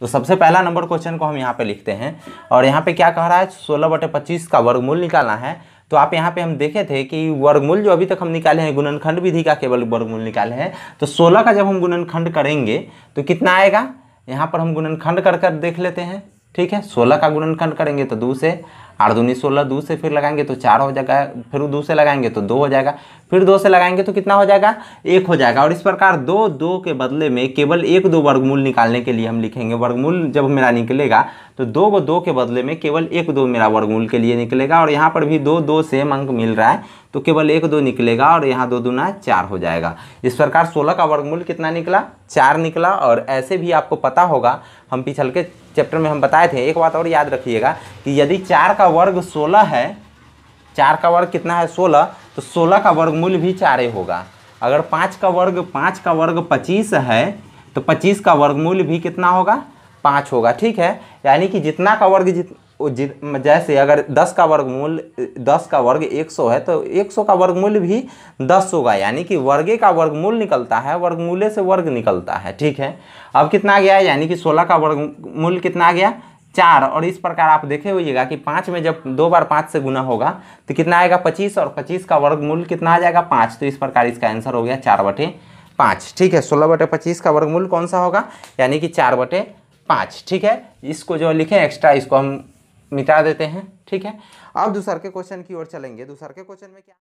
तो सबसे पहला नंबर क्वेश्चन को हम यहाँ पे लिखते हैं और यहाँ पे क्या कह रहा है सोलह बटे पच्चीस का वर्गमूल निकालना है तो आप यहाँ पे हम देखे थे कि वर्गमूल जो अभी तक हम निकाले हैं गुणनखंड विधि का केवल वर्गमूल निकाले हैं तो सोलह का जब हम गुणनखंड करेंगे तो कितना आएगा यहाँ पर हम गुणनखंड कर कर देख लेते हैं ठीक है सोलह का गुणनखंड करेंगे तो दो से आठ दूनी सोलह दो से फिर लगाएंगे तो चार हो जाएगा फिर दो से लगाएंगे तो दो हो जाएगा फिर दो से लगाएंगे तो कितना हो जाएगा एक हो जाएगा और इस प्रकार दो दो के बदले में केवल एक दो वर्गमूल निकालने के लिए हम लिखेंगे वर्गमूल जब मेरा निकलेगा तो दो दो के बदले में केवल एक दो मेरा वर्गमूल के लिए निकलेगा और यहाँ पर भी दो दो सेम अंक मिल रहा है तो केवल एक दो निकलेगा और यहाँ दो दूना चार हो जाएगा इस प्रकार सोलह का वर्गमूल कितना निकला चार निकला और ऐसे भी आपको पता होगा हम पिछल के चैप्टर में हम बताए थे एक बात और याद रखिएगा कि यदि चार का वर्ग सोलह है चार का वर्ग कितना है सोलह तो सोलह का वर्गमूल भी चार ही होगा अगर पाँच का वर्ग पाँच का वर्ग पच्चीस है तो पच्चीस का वर्गमूल भी कितना होगा पाँच होगा ठीक है यानी कि जितना का वर्ग जित जैसे अगर दस का वर्गमूल दस का वर्ग एक सौ है तो एक सौ का वर्गमूल भी दस होगा यानी कि वर्गे का वर्गमूल निकलता है वर्गमूल्य से वर्ग निकलता है ठीक है अब कितना गया यानी कि सोलह का वर्गमूल कितना गया चार और इस प्रकार आप देखे हुईगा कि पाँच में जब दो बार पाँच से गुना होगा तो कितना आएगा पच्चीस और पच्चीस का वर्गमूल कितना आ जाएगा पाँच तो इस प्रकार इसका आंसर हो गया चार बटे पाँच ठीक है सोलह बटे पच्चीस का वर्गमूल कौन सा होगा यानी कि चार बटे पाँच ठीक है इसको जो लिखें एक्स्ट्रा इसको हम मिटा देते हैं ठीक है अब दूसर के क्वेश्चन की ओर चलेंगे दूसर के क्वेश्चन में क्या